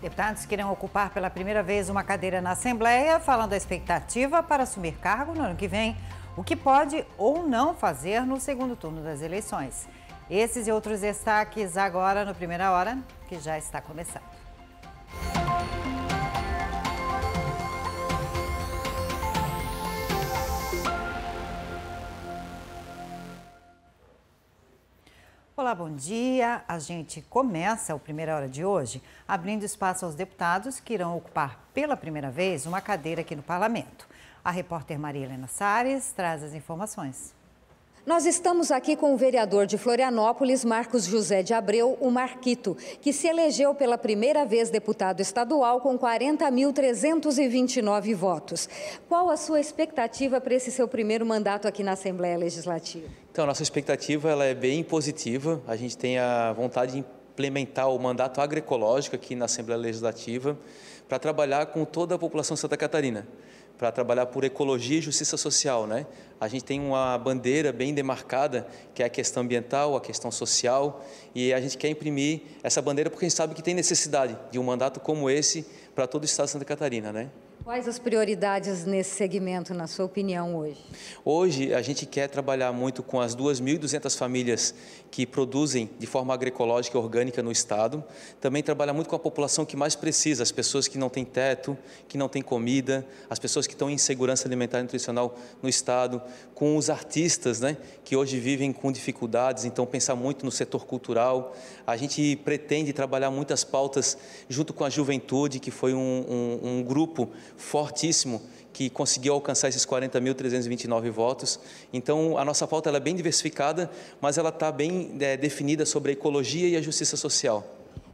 Deputados que irão ocupar pela primeira vez uma cadeira na Assembleia, falando a expectativa para assumir cargo no ano que vem, o que pode ou não fazer no segundo turno das eleições. Esses e outros destaques agora no Primeira Hora, que já está começando. Olá, bom dia. A gente começa o Primeira Hora de hoje abrindo espaço aos deputados que irão ocupar pela primeira vez uma cadeira aqui no Parlamento. A repórter Maria Helena Sares traz as informações. Nós estamos aqui com o vereador de Florianópolis, Marcos José de Abreu, o Marquito, que se elegeu pela primeira vez deputado estadual com 40.329 votos. Qual a sua expectativa para esse seu primeiro mandato aqui na Assembleia Legislativa? Então, nossa expectativa ela é bem positiva. A gente tem a vontade de implementar o mandato agroecológico aqui na Assembleia Legislativa para trabalhar com toda a população de Santa Catarina para trabalhar por ecologia e justiça social. Né? A gente tem uma bandeira bem demarcada, que é a questão ambiental, a questão social, e a gente quer imprimir essa bandeira porque a gente sabe que tem necessidade de um mandato como esse para todo o Estado de Santa Catarina. Né? Quais as prioridades nesse segmento, na sua opinião, hoje? Hoje, a gente quer trabalhar muito com as 2.200 famílias que produzem de forma agroecológica e orgânica no Estado. Também trabalhar muito com a população que mais precisa, as pessoas que não têm teto, que não têm comida, as pessoas que estão em insegurança alimentar e nutricional no Estado, com os artistas né, que hoje vivem com dificuldades, então pensar muito no setor cultural. A gente pretende trabalhar muitas pautas junto com a juventude, que foi um, um, um grupo fortíssimo que conseguiu alcançar esses 40.329 votos. Então, a nossa pauta é bem diversificada, mas ela está bem é, definida sobre a ecologia e a justiça social.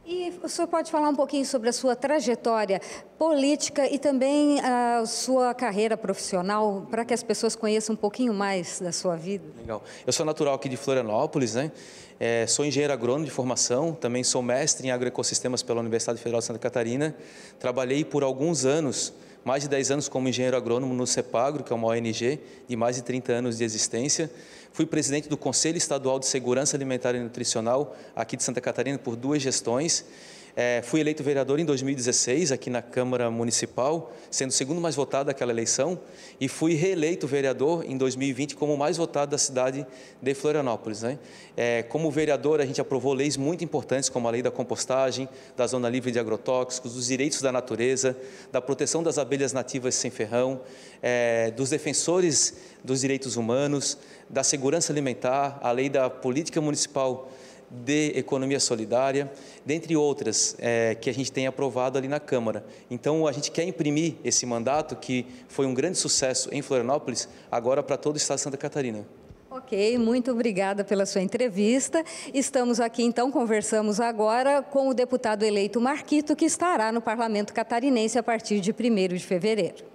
E o senhor pode falar um pouquinho sobre a sua trajetória política e também ah, a sua carreira profissional, para que as pessoas conheçam um pouquinho mais da sua vida? Legal. Eu sou natural aqui de Florianópolis, né? É, sou engenheiro agrônomo de formação, também sou mestre em agroecossistemas pela Universidade Federal de Santa Catarina. Trabalhei por alguns anos mais de 10 anos como engenheiro agrônomo no CEPAGRO, que é uma ONG de mais de 30 anos de existência. Fui presidente do Conselho Estadual de Segurança Alimentar e Nutricional aqui de Santa Catarina por duas gestões é, fui eleito vereador em 2016 aqui na Câmara Municipal, sendo o segundo mais votado daquela eleição, e fui reeleito vereador em 2020 como o mais votado da cidade de Florianópolis. Né? É, como vereador, a gente aprovou leis muito importantes, como a lei da compostagem, da zona livre de agrotóxicos, dos direitos da natureza, da proteção das abelhas nativas sem ferrão, é, dos defensores dos direitos humanos, da segurança alimentar, a lei da política municipal de economia solidária, dentre outras é, que a gente tem aprovado ali na Câmara. Então, a gente quer imprimir esse mandato, que foi um grande sucesso em Florianópolis, agora para todo o Estado de Santa Catarina. Ok, muito obrigada pela sua entrevista. Estamos aqui, então, conversamos agora com o deputado eleito Marquito, que estará no Parlamento Catarinense a partir de 1 de fevereiro.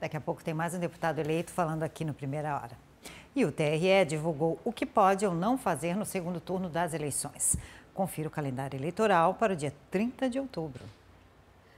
Daqui a pouco tem mais um deputado eleito falando aqui no Primeira Hora. E o TRE divulgou o que pode ou não fazer no segundo turno das eleições. Confira o calendário eleitoral para o dia 30 de outubro.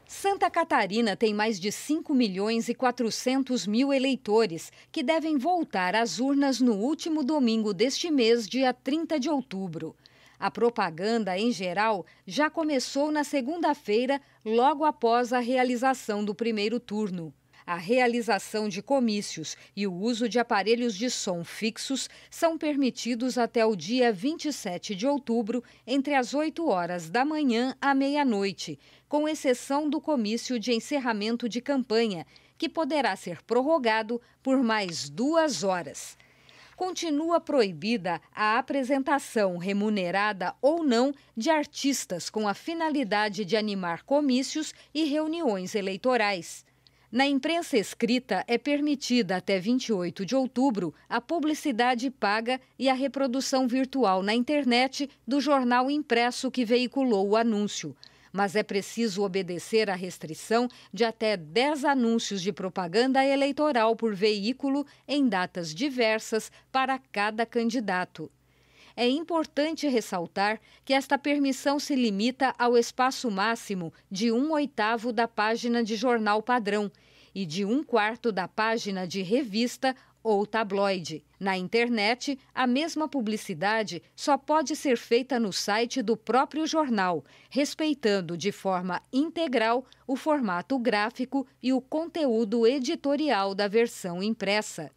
Santa Catarina tem mais de 5 milhões e 400 mil eleitores que devem voltar às urnas no último domingo deste mês, dia 30 de outubro. A propaganda, em geral, já começou na segunda-feira, logo após a realização do primeiro turno a realização de comícios e o uso de aparelhos de som fixos são permitidos até o dia 27 de outubro, entre as 8 horas da manhã à meia-noite, com exceção do comício de encerramento de campanha, que poderá ser prorrogado por mais duas horas continua proibida a apresentação, remunerada ou não, de artistas com a finalidade de animar comícios e reuniões eleitorais. Na imprensa escrita, é permitida até 28 de outubro a publicidade paga e a reprodução virtual na internet do jornal impresso que veiculou o anúncio. Mas é preciso obedecer à restrição de até 10 anúncios de propaganda eleitoral por veículo em datas diversas para cada candidato. É importante ressaltar que esta permissão se limita ao espaço máximo de um oitavo da página de jornal padrão e de um quarto da página de revista ou tabloide. Na internet, a mesma publicidade só pode ser feita no site do próprio jornal, respeitando de forma integral o formato gráfico e o conteúdo editorial da versão impressa.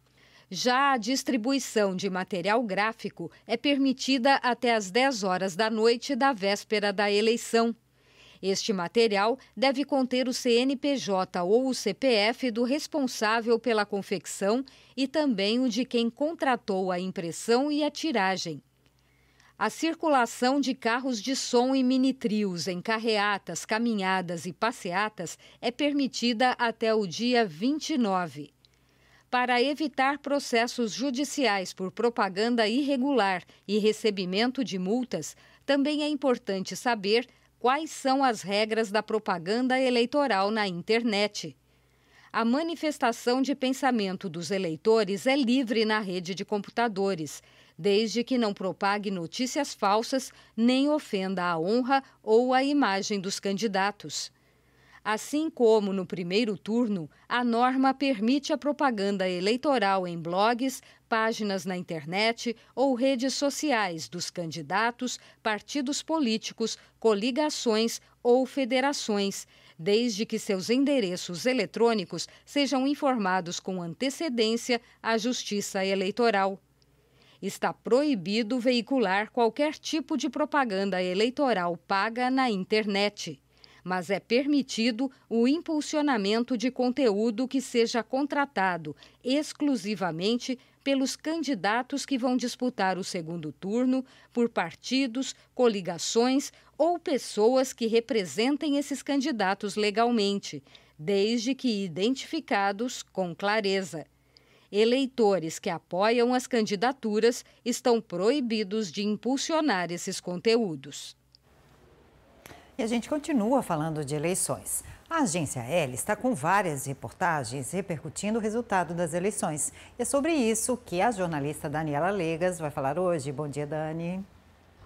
Já a distribuição de material gráfico é permitida até às 10 horas da noite da véspera da eleição. Este material deve conter o CNPJ ou o CPF do responsável pela confecção e também o de quem contratou a impressão e a tiragem. A circulação de carros de som e mini-trios em carreatas, caminhadas e passeatas é permitida até o dia 29 para evitar processos judiciais por propaganda irregular e recebimento de multas, também é importante saber quais são as regras da propaganda eleitoral na internet. A manifestação de pensamento dos eleitores é livre na rede de computadores, desde que não propague notícias falsas nem ofenda a honra ou a imagem dos candidatos. Assim como no primeiro turno, a norma permite a propaganda eleitoral em blogs, páginas na internet ou redes sociais dos candidatos, partidos políticos, coligações ou federações, desde que seus endereços eletrônicos sejam informados com antecedência à Justiça Eleitoral está proibido veicular qualquer tipo de propaganda eleitoral paga na internet mas é permitido o impulsionamento de conteúdo que seja contratado exclusivamente pelos candidatos que vão disputar o segundo turno, por partidos, coligações ou pessoas que representem esses candidatos legalmente, desde que identificados com clareza. Eleitores que apoiam as candidaturas estão proibidos de impulsionar esses conteúdos. E a gente continua falando de eleições. A agência L está com várias reportagens repercutindo o resultado das eleições. E é sobre isso que a jornalista Daniela Legas vai falar hoje. Bom dia, Dani.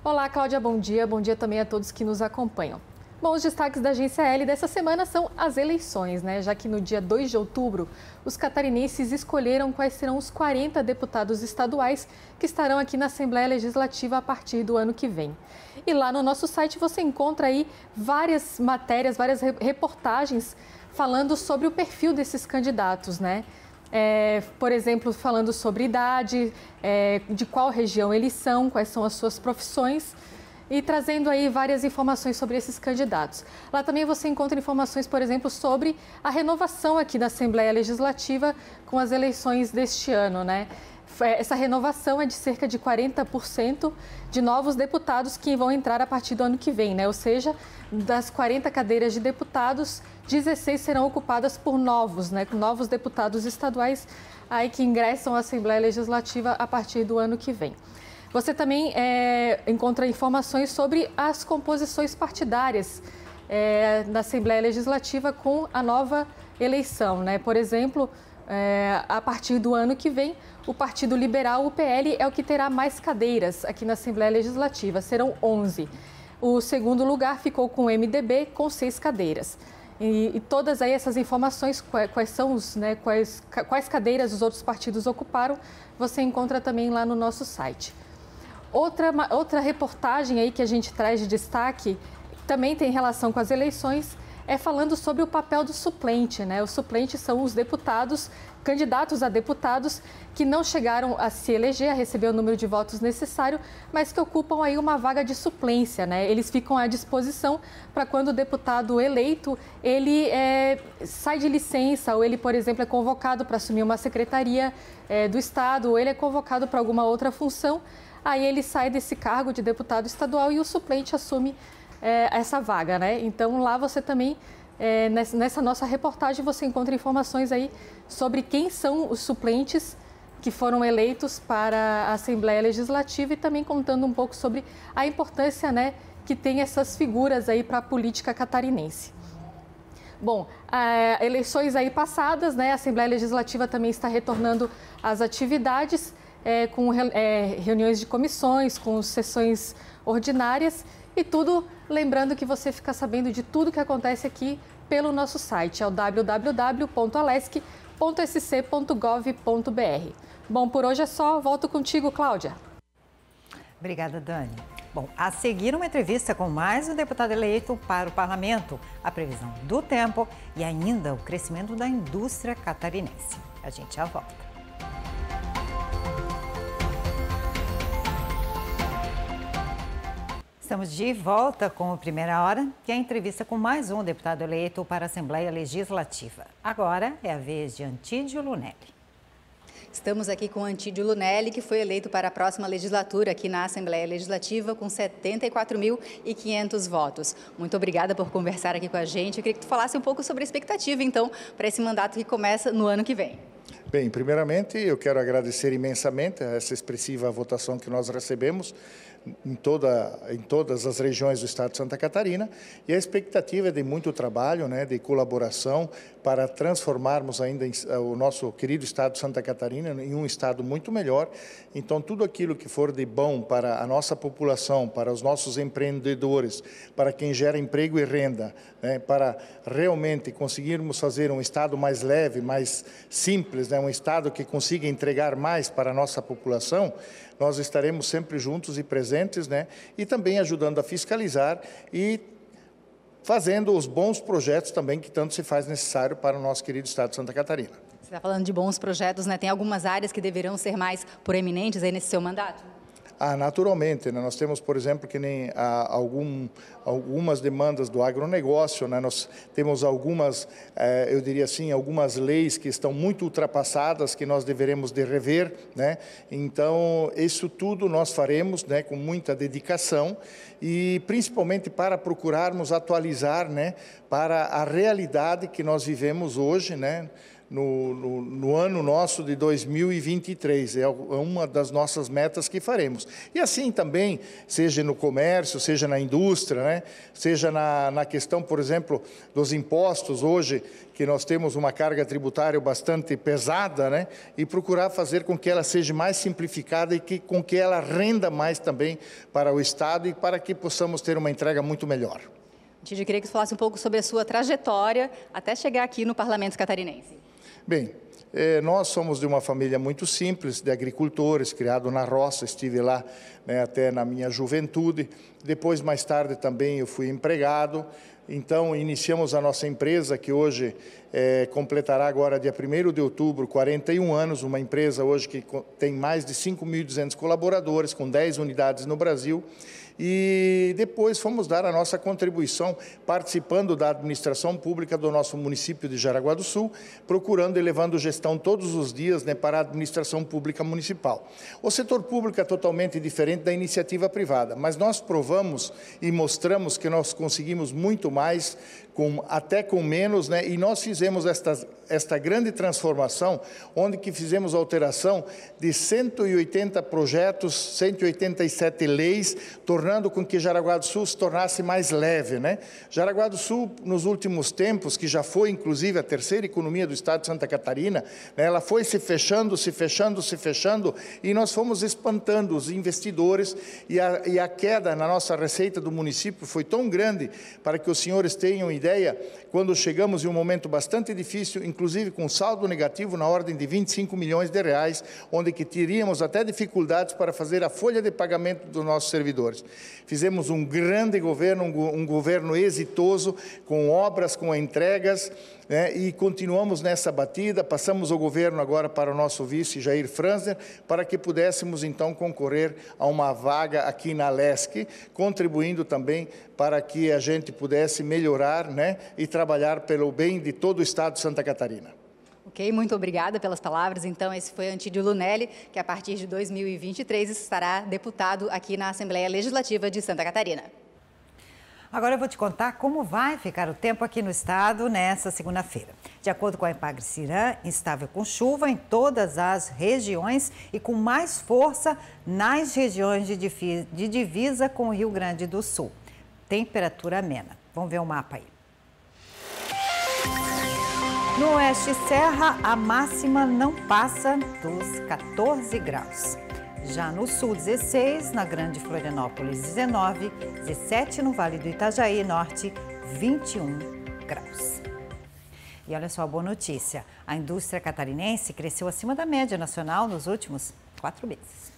Olá, Cláudia, bom dia. Bom dia também a todos que nos acompanham. Bom, os destaques da Agência L dessa semana são as eleições, né? Já que no dia 2 de outubro, os catarinenses escolheram quais serão os 40 deputados estaduais que estarão aqui na Assembleia Legislativa a partir do ano que vem. E lá no nosso site você encontra aí várias matérias, várias reportagens falando sobre o perfil desses candidatos, né? É, por exemplo, falando sobre idade, é, de qual região eles são, quais são as suas profissões e trazendo aí várias informações sobre esses candidatos. Lá também você encontra informações, por exemplo, sobre a renovação aqui da Assembleia Legislativa com as eleições deste ano, né? É, essa renovação é de cerca de 40% de novos deputados que vão entrar a partir do ano que vem, né? Ou seja, das 40 cadeiras de deputados, 16 serão ocupadas por novos, né? Novos deputados estaduais aí que ingressam à Assembleia Legislativa a partir do ano que vem. Você também é, encontra informações sobre as composições partidárias é, Assembleia Legislativa com a nova eleição. Né? Por exemplo, é, a partir do ano que vem, o Partido Liberal, o PL, é o que terá mais cadeiras aqui na Assembleia Legislativa, serão 11. O segundo lugar ficou com o MDB, com seis cadeiras. E, e todas aí essas informações, quais são os, né, quais, quais cadeiras os outros partidos ocuparam, você encontra também lá no nosso site. Outra, outra reportagem aí que a gente traz de destaque, também tem relação com as eleições, é falando sobre o papel do suplente. Né? Os suplentes são os deputados, candidatos a deputados, que não chegaram a se eleger, a receber o número de votos necessário, mas que ocupam aí uma vaga de suplência. Né? Eles ficam à disposição para quando o deputado eleito ele é, sai de licença, ou ele, por exemplo, é convocado para assumir uma secretaria é, do Estado, ou ele é convocado para alguma outra função Aí ele sai desse cargo de deputado estadual e o suplente assume é, essa vaga, né? Então lá você também é, nessa nossa reportagem você encontra informações aí sobre quem são os suplentes que foram eleitos para a Assembleia Legislativa e também contando um pouco sobre a importância né, que tem essas figuras aí para a política catarinense. Bom, é, eleições aí passadas, né, a Assembleia Legislativa também está retornando às atividades é, com é, reuniões de comissões, com sessões ordinárias e tudo. Lembrando que você fica sabendo de tudo que acontece aqui pelo nosso site, é o www.alesc.sc.gov.br. Bom, por hoje é só. Volto contigo, Cláudia. Obrigada, Dani. Bom, a seguir uma entrevista com mais um deputado eleito para o parlamento, a previsão do tempo e ainda o crescimento da indústria catarinense. A gente já volta. Estamos de volta com o Primeira Hora que é a entrevista com mais um deputado eleito para a Assembleia Legislativa. Agora é a vez de Antídio Lunelli. Estamos aqui com Antídio Lunelli, que foi eleito para a próxima legislatura aqui na Assembleia Legislativa com 74.500 votos. Muito obrigada por conversar aqui com a gente. Eu queria que tu falasse um pouco sobre a expectativa, então, para esse mandato que começa no ano que vem. Bem, primeiramente, eu quero agradecer imensamente essa expressiva votação que nós recebemos em, toda, em todas as regiões do estado de Santa Catarina, e a expectativa é de muito trabalho, né, de colaboração, para transformarmos ainda em, eh, o nosso querido estado de Santa Catarina em um estado muito melhor. Então, tudo aquilo que for de bom para a nossa população, para os nossos empreendedores, para quem gera emprego e renda, né, para realmente conseguirmos fazer um estado mais leve, mais simples, né, um estado que consiga entregar mais para a nossa população, nós estaremos sempre juntos e presentes, né? E também ajudando a fiscalizar e fazendo os bons projetos também que tanto se faz necessário para o nosso querido estado de Santa Catarina. Você está falando de bons projetos, né? Tem algumas áreas que deverão ser mais proeminentes aí nesse seu mandato? Ah, naturalmente, né? nós temos, por exemplo, que nem ah, algum, algumas demandas do agronegócio, né? nós temos algumas, eh, eu diria assim, algumas leis que estão muito ultrapassadas, que nós deveremos de rever. Né? Então, isso tudo nós faremos né? com muita dedicação e principalmente para procurarmos atualizar né? para a realidade que nós vivemos hoje, né? no, no, no, ano nosso de 2023. É, é uma das nossas metas que faremos. E assim também, seja no comércio, seja na indústria, né? seja na, na questão, por exemplo, dos impostos, hoje, que nós temos uma carga tributária bastante pesada, né? e procurar fazer com que ela seja mais simplificada e que, com que ela renda mais também para o Estado e para que possamos ter uma entrega muito melhor. Tide, queria que você falasse um pouco sobre a sua trajetória até chegar aqui no Parlamento Catarinense. Bem, eh, nós somos de uma família muito simples, de agricultores, criado na roça, estive lá né, até na minha juventude. Depois, mais tarde, também eu fui empregado. Então, iniciamos a nossa empresa, que hoje eh, completará agora, dia 1 de outubro, 41 anos, uma empresa hoje que tem mais de 5.200 colaboradores, com 10 unidades no Brasil e depois fomos dar a nossa contribuição participando da administração pública do nosso município de Jaraguá do Sul, procurando e levando gestão todos os dias né, para a administração pública municipal. O setor público é totalmente diferente da iniciativa privada, mas nós provamos e mostramos que nós conseguimos muito mais com, até com menos, né? e nós fizemos esta, esta grande transformação, onde que fizemos alteração de 180 projetos, 187 leis, tornando com que Jaraguá do Sul se tornasse mais leve. Né? Jaraguá do Sul, nos últimos tempos, que já foi inclusive a terceira economia do estado de Santa Catarina, né? ela foi se fechando, se fechando, se fechando, e nós fomos espantando os investidores, e a, e a queda na nossa receita do município foi tão grande, para que os senhores tenham ideia, ideia, quando chegamos em um momento bastante difícil, inclusive com saldo negativo na ordem de 25 milhões de reais, onde que teríamos até dificuldades para fazer a folha de pagamento dos nossos servidores. Fizemos um grande governo, um, um governo exitoso, com obras, com entregas, né, e continuamos nessa batida. Passamos o governo agora para o nosso vice Jair Franzner, para que pudéssemos então concorrer a uma vaga aqui na LESC, contribuindo também para que a gente pudesse melhorar né, e trabalhar pelo bem de todo o Estado de Santa Catarina. Ok, muito obrigada pelas palavras. Então, esse foi Antídio Lunelli, que a partir de 2023 estará deputado aqui na Assembleia Legislativa de Santa Catarina. Agora eu vou te contar como vai ficar o tempo aqui no estado nessa segunda-feira. De acordo com a Empagre Cirã, instável com chuva em todas as regiões e com mais força nas regiões de divisa com o Rio Grande do Sul. Temperatura amena. Vamos ver o mapa aí. No Oeste Serra, a máxima não passa dos 14 graus. Já no sul, 16, na Grande Florianópolis, 19, 17 no Vale do Itajaí Norte, 21 graus. E olha só a boa notícia: a indústria catarinense cresceu acima da média nacional nos últimos quatro meses.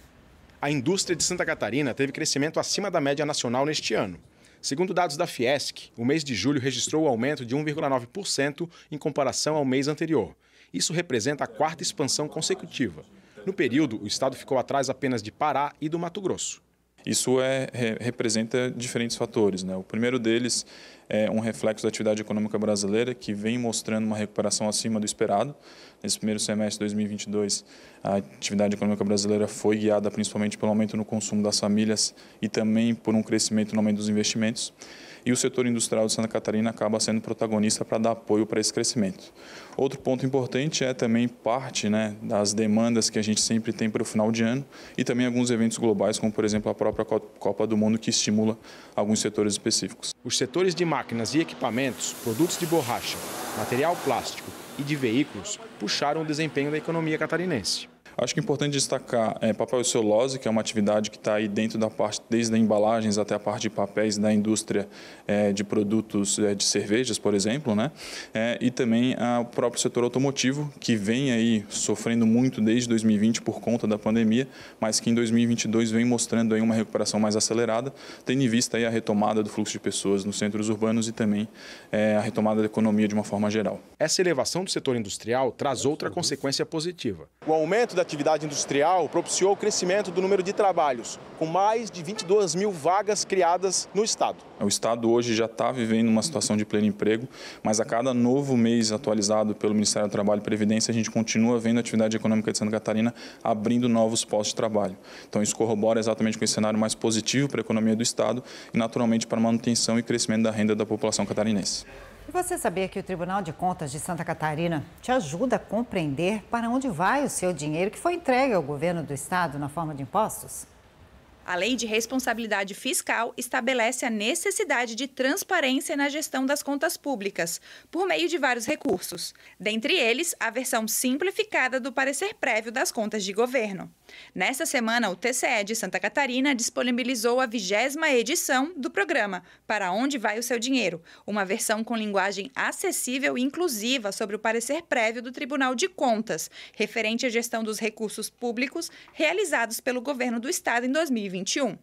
A indústria de Santa Catarina teve crescimento acima da média nacional neste ano. Segundo dados da Fiesc, o mês de julho registrou o um aumento de 1,9% em comparação ao mês anterior. Isso representa a quarta expansão consecutiva. No período, o estado ficou atrás apenas de Pará e do Mato Grosso. Isso é, representa diferentes fatores. Né? O primeiro deles é um reflexo da atividade econômica brasileira, que vem mostrando uma recuperação acima do esperado. Nesse primeiro semestre de 2022, a atividade econômica brasileira foi guiada principalmente pelo aumento no consumo das famílias e também por um crescimento no aumento dos investimentos e o setor industrial de Santa Catarina acaba sendo protagonista para dar apoio para esse crescimento. Outro ponto importante é também parte né, das demandas que a gente sempre tem para o final de ano e também alguns eventos globais, como por exemplo a própria Copa do Mundo, que estimula alguns setores específicos. Os setores de máquinas e equipamentos, produtos de borracha, material plástico e de veículos puxaram o desempenho da economia catarinense. Acho que é importante destacar é, papel e celulose, que é uma atividade que está aí dentro da parte, desde as embalagens até a parte de papéis da indústria é, de produtos é, de cervejas, por exemplo, né? É, e também o próprio setor automotivo, que vem aí sofrendo muito desde 2020 por conta da pandemia, mas que em 2022 vem mostrando aí uma recuperação mais acelerada, tendo em vista aí a retomada do fluxo de pessoas nos centros urbanos e também é, a retomada da economia de uma forma geral. Essa elevação do setor industrial traz outra consequência positiva. O aumento da atividade industrial propiciou o crescimento do número de trabalhos, com mais de 22 mil vagas criadas no Estado. O Estado hoje já está vivendo uma situação de pleno emprego, mas a cada novo mês atualizado pelo Ministério do Trabalho e Previdência, a gente continua vendo a atividade econômica de Santa Catarina abrindo novos postos de trabalho. Então, isso corrobora exatamente com esse cenário mais positivo para a economia do Estado e, naturalmente, para a manutenção e crescimento da renda da população catarinense. E você sabia que o Tribunal de Contas de Santa Catarina te ajuda a compreender para onde vai o seu dinheiro que foi entregue ao governo do estado na forma de impostos? A Lei de Responsabilidade Fiscal estabelece a necessidade de transparência na gestão das contas públicas, por meio de vários recursos, dentre eles a versão simplificada do parecer prévio das contas de governo. Nesta semana, o TCE de Santa Catarina disponibilizou a vigésima edição do programa Para Onde Vai o Seu Dinheiro, uma versão com linguagem acessível e inclusiva sobre o parecer prévio do Tribunal de Contas, referente à gestão dos recursos públicos realizados pelo governo do Estado em 2020. 2021.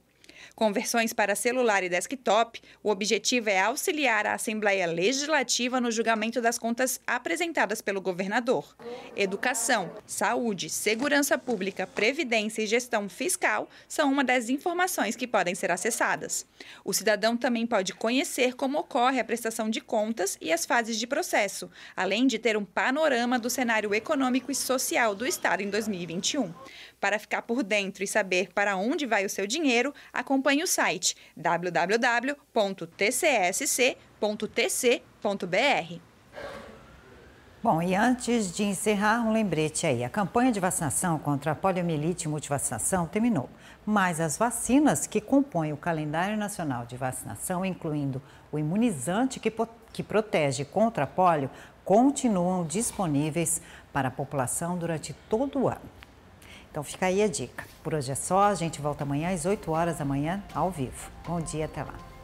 Com versões para celular e desktop, o objetivo é auxiliar a Assembleia Legislativa no julgamento das contas apresentadas pelo governador. Educação, saúde, segurança pública, previdência e gestão fiscal são uma das informações que podem ser acessadas. O cidadão também pode conhecer como ocorre a prestação de contas e as fases de processo, além de ter um panorama do cenário econômico e social do Estado em 2021. Para ficar por dentro e saber para onde vai o seu dinheiro, acompanhe o site www.tcsc.tc.br. Bom, e antes de encerrar, um lembrete aí. A campanha de vacinação contra a poliomielite e multivacinação terminou, mas as vacinas que compõem o calendário nacional de vacinação, incluindo o imunizante que, que protege contra a polio, continuam disponíveis para a população durante todo o ano. Então fica aí a dica. Por hoje é só, a gente volta amanhã às 8 horas da manhã, ao vivo. Bom dia, até lá.